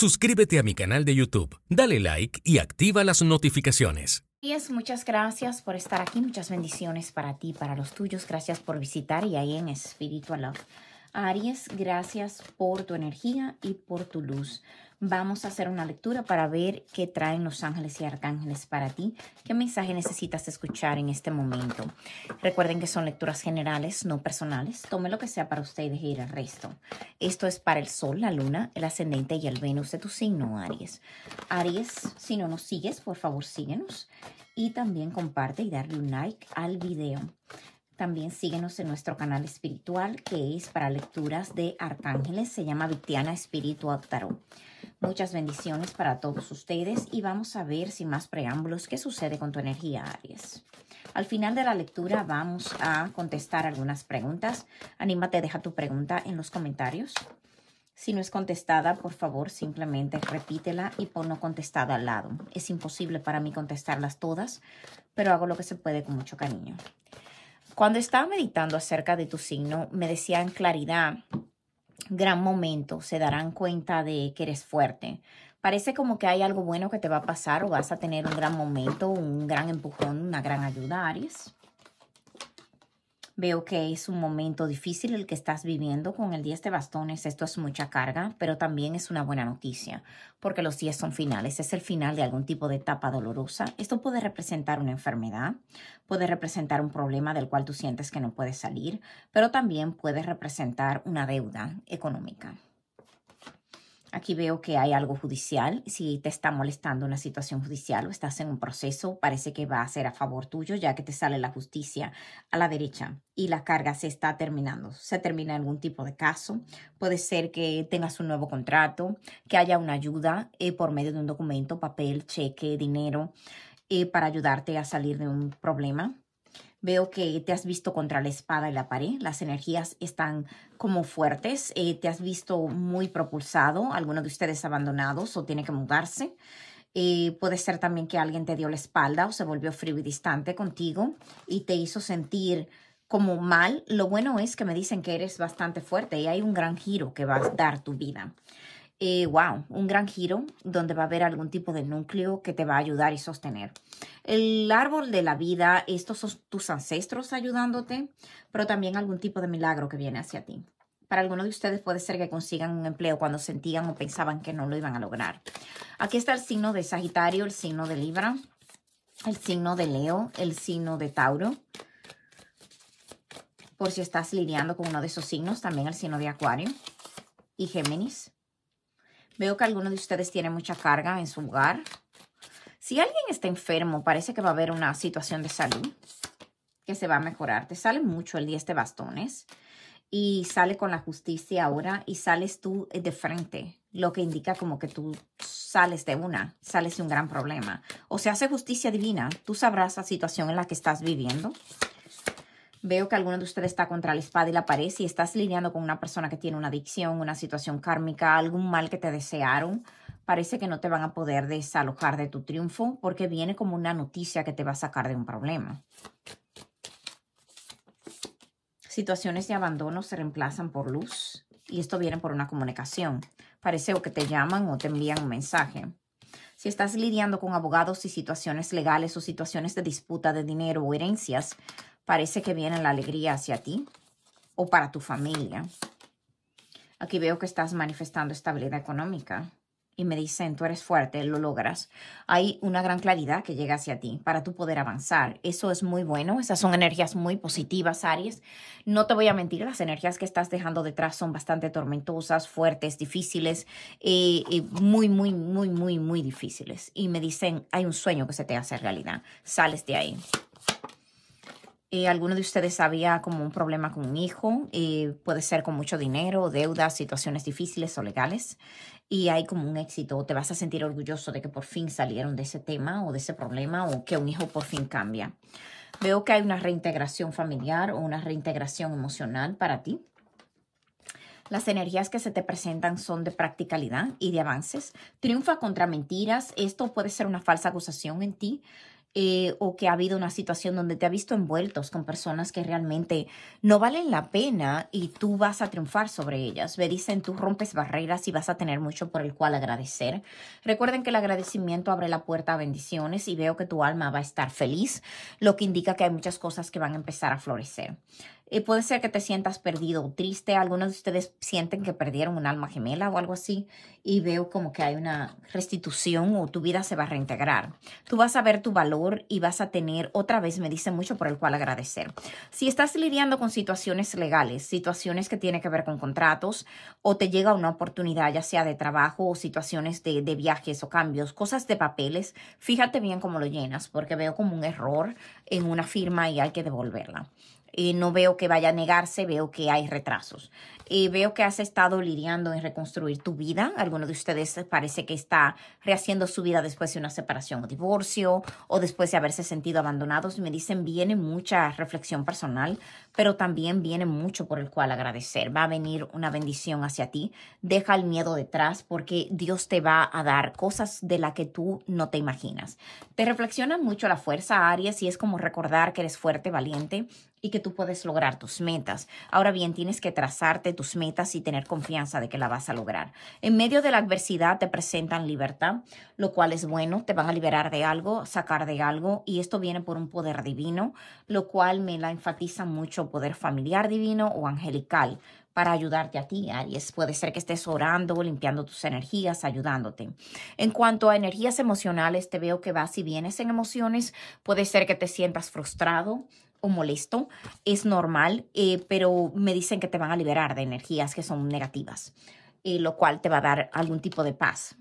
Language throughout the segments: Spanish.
Suscríbete a mi canal de YouTube, dale like y activa las notificaciones. Muchas gracias por estar aquí, muchas bendiciones para ti, para los tuyos. Gracias por visitar y ahí en Spiritual Love. Aries, gracias por tu energía y por tu luz. Vamos a hacer una lectura para ver qué traen los ángeles y arcángeles para ti, qué mensaje necesitas escuchar en este momento. Recuerden que son lecturas generales, no personales. Tome lo que sea para usted y deje ir el resto. Esto es para el sol, la luna, el ascendente y el Venus de tu signo, Aries. Aries, si no nos sigues, por favor síguenos y también comparte y darle un like al video. También síguenos en nuestro canal espiritual que es para lecturas de arcángeles. Se llama Victiana Espíritu Tarot. Muchas bendiciones para todos ustedes y vamos a ver sin más preámbulos qué sucede con tu energía, Aries. Al final de la lectura vamos a contestar algunas preguntas. Anímate, deja tu pregunta en los comentarios. Si no es contestada, por favor, simplemente repítela y pon no contestada al lado. Es imposible para mí contestarlas todas, pero hago lo que se puede con mucho cariño. Cuando estaba meditando acerca de tu signo, me decía en claridad, gran momento, se darán cuenta de que eres fuerte. Parece como que hay algo bueno que te va a pasar o vas a tener un gran momento, un gran empujón, una gran ayuda, Aries. Veo que es un momento difícil el que estás viviendo con el 10 de este bastones. Esto es mucha carga, pero también es una buena noticia, porque los 10 son finales. Es el final de algún tipo de etapa dolorosa. Esto puede representar una enfermedad, puede representar un problema del cual tú sientes que no puedes salir, pero también puede representar una deuda económica. Aquí veo que hay algo judicial. Si te está molestando una situación judicial o estás en un proceso, parece que va a ser a favor tuyo, ya que te sale la justicia a la derecha y la carga se está terminando. Se termina algún tipo de caso. Puede ser que tengas un nuevo contrato, que haya una ayuda eh, por medio de un documento, papel, cheque, dinero, eh, para ayudarte a salir de un problema Veo que te has visto contra la espada y la pared, las energías están como fuertes, eh, te has visto muy propulsado, alguno de ustedes abandonados o tiene que mudarse. Eh, puede ser también que alguien te dio la espalda o se volvió frío y distante contigo y te hizo sentir como mal. Lo bueno es que me dicen que eres bastante fuerte y hay un gran giro que va a dar tu vida wow, eh, un gran giro donde va a haber algún tipo de núcleo que te va a ayudar y sostener. El árbol de la vida, estos son tus ancestros ayudándote, pero también algún tipo de milagro que viene hacia ti. Para algunos de ustedes puede ser que consigan un empleo cuando sentían o pensaban que no lo iban a lograr. Aquí está el signo de Sagitario, el signo de Libra, el signo de Leo, el signo de Tauro. Por si estás lidiando con uno de esos signos, también el signo de Acuario y Géminis. Veo que alguno de ustedes tiene mucha carga en su hogar. Si alguien está enfermo, parece que va a haber una situación de salud que se va a mejorar. Te sale mucho el 10 de este bastones y sale con la justicia ahora y sales tú eh, de frente, lo que indica como que tú sales de una, sales de un gran problema. O se hace justicia divina, tú sabrás la situación en la que estás viviendo Veo que alguno de ustedes está contra la espada y la pared. Si estás lidiando con una persona que tiene una adicción, una situación kármica, algún mal que te desearon, parece que no te van a poder desalojar de tu triunfo porque viene como una noticia que te va a sacar de un problema. Situaciones de abandono se reemplazan por luz y esto viene por una comunicación. Parece o que te llaman o te envían un mensaje. Si estás lidiando con abogados y situaciones legales o situaciones de disputa de dinero o herencias, Parece que viene la alegría hacia ti o para tu familia. Aquí veo que estás manifestando estabilidad económica y me dicen, tú eres fuerte, lo logras. Hay una gran claridad que llega hacia ti para tú poder avanzar. Eso es muy bueno, esas son energías muy positivas, Aries. No te voy a mentir, las energías que estás dejando detrás son bastante tormentosas, fuertes, difíciles, Y muy, muy, muy, muy, muy difíciles. Y me dicen, hay un sueño que se te hace realidad, sales de ahí. Eh, alguno de ustedes había como un problema con un hijo, eh, puede ser con mucho dinero, deudas, situaciones difíciles o legales, y hay como un éxito, te vas a sentir orgulloso de que por fin salieron de ese tema o de ese problema o que un hijo por fin cambia. Veo que hay una reintegración familiar o una reintegración emocional para ti. Las energías que se te presentan son de practicalidad y de avances. Triunfa contra mentiras. Esto puede ser una falsa acusación en ti. Eh, o que ha habido una situación donde te ha visto envueltos con personas que realmente no valen la pena y tú vas a triunfar sobre ellas. Me dicen, tú rompes barreras y vas a tener mucho por el cual agradecer. Recuerden que el agradecimiento abre la puerta a bendiciones y veo que tu alma va a estar feliz, lo que indica que hay muchas cosas que van a empezar a florecer puede ser que te sientas perdido o triste. Algunos de ustedes sienten que perdieron un alma gemela o algo así. Y veo como que hay una restitución o tu vida se va a reintegrar. Tú vas a ver tu valor y vas a tener, otra vez me dice mucho por el cual agradecer. Si estás lidiando con situaciones legales, situaciones que tienen que ver con contratos o te llega una oportunidad ya sea de trabajo o situaciones de, de viajes o cambios, cosas de papeles, fíjate bien cómo lo llenas porque veo como un error en una firma y hay que devolverla y no veo que vaya a negarse, veo que hay retrasos. Y veo que has estado lidiando en reconstruir tu vida. Alguno de ustedes parece que está rehaciendo su vida después de una separación o divorcio o después de haberse sentido abandonados. Me dicen, viene mucha reflexión personal, pero también viene mucho por el cual agradecer. Va a venir una bendición hacia ti. Deja el miedo detrás porque Dios te va a dar cosas de las que tú no te imaginas. Te reflexiona mucho la fuerza, Aries, y es como recordar que eres fuerte, valiente y que tú puedes lograr tus metas. Ahora bien, tienes que trazarte tus metas y tener confianza de que la vas a lograr. En medio de la adversidad te presentan libertad, lo cual es bueno, te van a liberar de algo, sacar de algo, y esto viene por un poder divino, lo cual me la enfatiza mucho poder familiar divino o angelical para ayudarte a ti, Aries. Puede ser que estés orando, limpiando tus energías, ayudándote. En cuanto a energías emocionales, te veo que vas y vienes en emociones. Puede ser que te sientas frustrado, o molesto, es normal, eh, pero me dicen que te van a liberar de energías que son negativas, eh, lo cual te va a dar algún tipo de paz.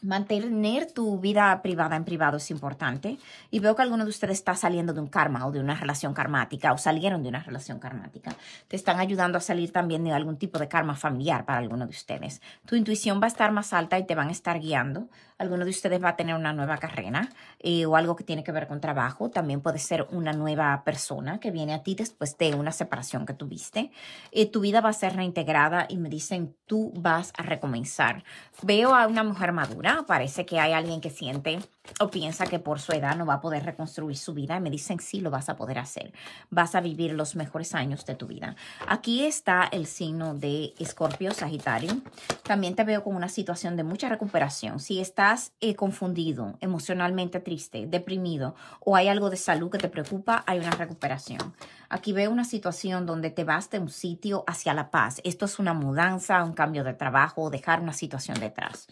Mantener tu vida privada en privado es importante y veo que alguno de ustedes está saliendo de un karma o de una relación karmática o salieron de una relación karmática. Te están ayudando a salir también de algún tipo de karma familiar para alguno de ustedes. Tu intuición va a estar más alta y te van a estar guiando Alguno de ustedes va a tener una nueva carrera eh, o algo que tiene que ver con trabajo. También puede ser una nueva persona que viene a ti después de una separación que tuviste. Eh, tu vida va a ser reintegrada y me dicen, tú vas a recomenzar. Veo a una mujer madura, parece que hay alguien que siente o piensa que por su edad no va a poder reconstruir su vida y me dicen sí lo vas a poder hacer, vas a vivir los mejores años de tu vida. Aquí está el signo de Escorpio Sagitario. También te veo con una situación de mucha recuperación. Si estás eh, confundido, emocionalmente triste, deprimido o hay algo de salud que te preocupa, hay una recuperación. Aquí veo una situación donde te vas de un sitio hacia la paz. Esto es una mudanza, un cambio de trabajo, dejar una situación detrás.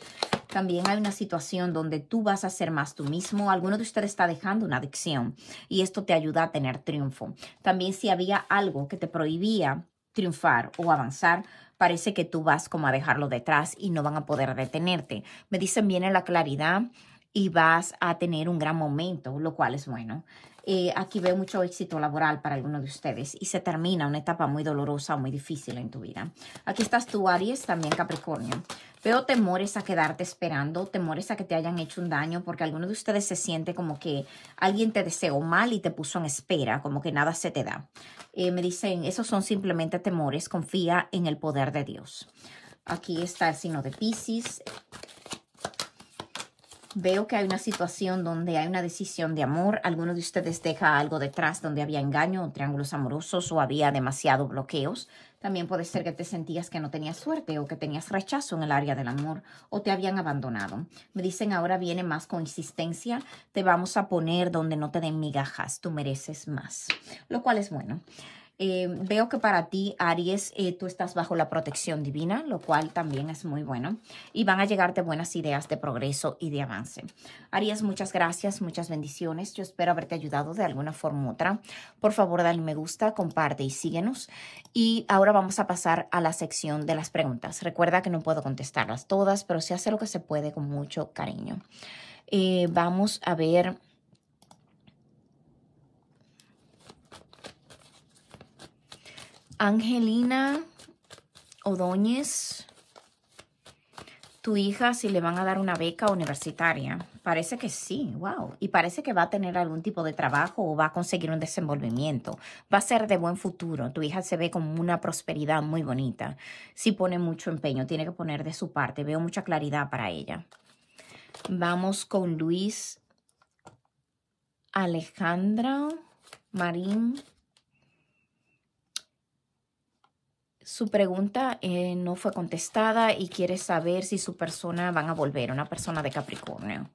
También hay una situación donde tú vas a ser más tú mismo. Alguno de ustedes está dejando una adicción y esto te ayuda a tener triunfo. También si había algo que te prohibía triunfar o avanzar, parece que tú vas como a dejarlo detrás y no van a poder detenerte. Me dicen, viene la claridad y vas a tener un gran momento, lo cual es bueno. Eh, aquí veo mucho éxito laboral para alguno de ustedes y se termina una etapa muy dolorosa, o muy difícil en tu vida. Aquí estás tú, Aries, también Capricornio. Veo temores a quedarte esperando, temores a que te hayan hecho un daño, porque alguno de ustedes se siente como que alguien te deseó mal y te puso en espera, como que nada se te da. Eh, me dicen, esos son simplemente temores, confía en el poder de Dios. Aquí está el signo de Pisces, Veo que hay una situación donde hay una decisión de amor. Alguno de ustedes deja algo detrás donde había engaño, triángulos amorosos o había demasiado bloqueos. También puede ser que te sentías que no tenías suerte o que tenías rechazo en el área del amor o te habían abandonado. Me dicen ahora viene más consistencia, te vamos a poner donde no te den migajas, tú mereces más, lo cual es bueno. Eh, veo que para ti, Aries, eh, tú estás bajo la protección divina, lo cual también es muy bueno. Y van a llegarte buenas ideas de progreso y de avance. Aries, muchas gracias, muchas bendiciones. Yo espero haberte ayudado de alguna forma u otra. Por favor, dale me gusta, comparte y síguenos. Y ahora vamos a pasar a la sección de las preguntas. Recuerda que no puedo contestarlas todas, pero se hace lo que se puede con mucho cariño. Eh, vamos a ver Angelina Odoñez, tu hija, si le van a dar una beca universitaria. Parece que sí, wow. Y parece que va a tener algún tipo de trabajo o va a conseguir un desenvolvimiento. Va a ser de buen futuro. Tu hija se ve como una prosperidad muy bonita. Si pone mucho empeño, tiene que poner de su parte. Veo mucha claridad para ella. Vamos con Luis Alejandra Marín su pregunta eh, no fue contestada y quiere saber si su persona van a volver, una persona de Capricornio.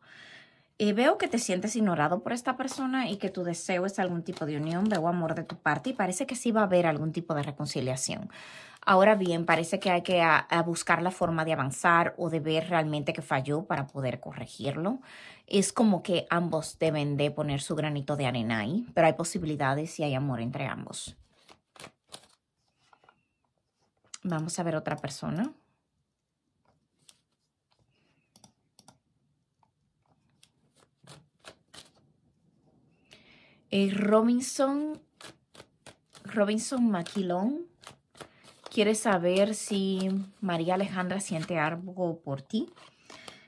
Eh, veo que te sientes ignorado por esta persona y que tu deseo es algún tipo de unión, o amor de tu parte y parece que sí va a haber algún tipo de reconciliación. Ahora bien, parece que hay que buscar la forma de avanzar o de ver realmente que falló para poder corregirlo. Es como que ambos deben de poner su granito de arena ahí, pero hay posibilidades y hay amor entre ambos. Vamos a ver otra persona. Eh, Robinson, Robinson Maquilón quiere saber si María Alejandra siente algo por ti.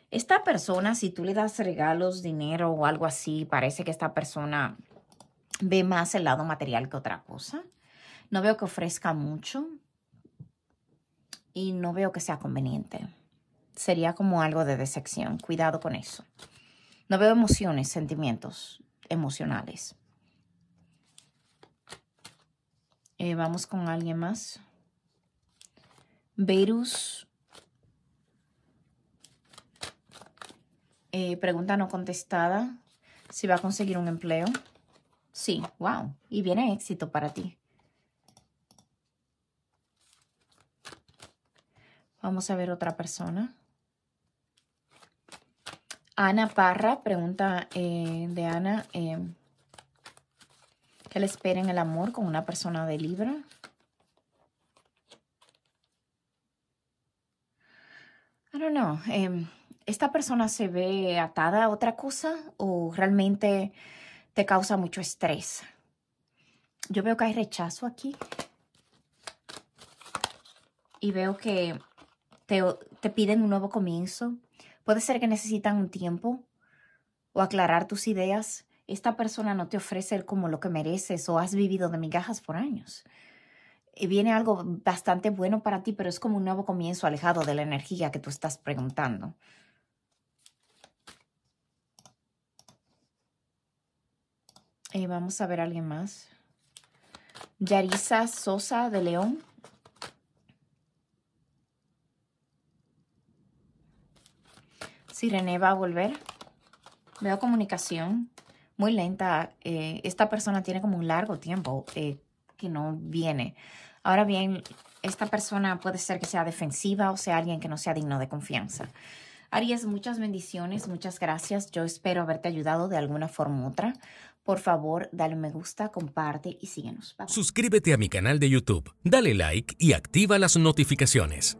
Esta persona, si tú le das regalos, dinero o algo así, parece que esta persona ve más el lado material que otra cosa. No veo que ofrezca mucho y no veo que sea conveniente. Sería como algo de decepción. Cuidado con eso. No veo emociones, sentimientos emocionales. Eh, vamos con alguien más. virus eh, pregunta no contestada. Si va a conseguir un empleo. Sí, wow. Y viene éxito para ti. Vamos a ver otra persona. Ana Parra, pregunta eh, de Ana, em, ¿qué le espera en el amor con una persona de Libra? I don't know. Em, ¿Esta persona se ve atada a otra cosa o realmente te causa mucho estrés? Yo veo que hay rechazo aquí. Y veo que te, te piden un nuevo comienzo, puede ser que necesitan un tiempo o aclarar tus ideas. Esta persona no te ofrece como lo que mereces o has vivido de migajas por años. Y viene algo bastante bueno para ti, pero es como un nuevo comienzo alejado de la energía que tú estás preguntando. Eh, vamos a ver a alguien más. Yarisa Sosa de León. si va a volver. Veo comunicación muy lenta. Eh, esta persona tiene como un largo tiempo eh, que no viene. Ahora bien, esta persona puede ser que sea defensiva o sea alguien que no sea digno de confianza. Aries, muchas bendiciones, muchas gracias. Yo espero haberte ayudado de alguna forma u otra. Por favor, dale me gusta, comparte y síguenos. Suscríbete a mi canal de YouTube, dale like y activa las notificaciones.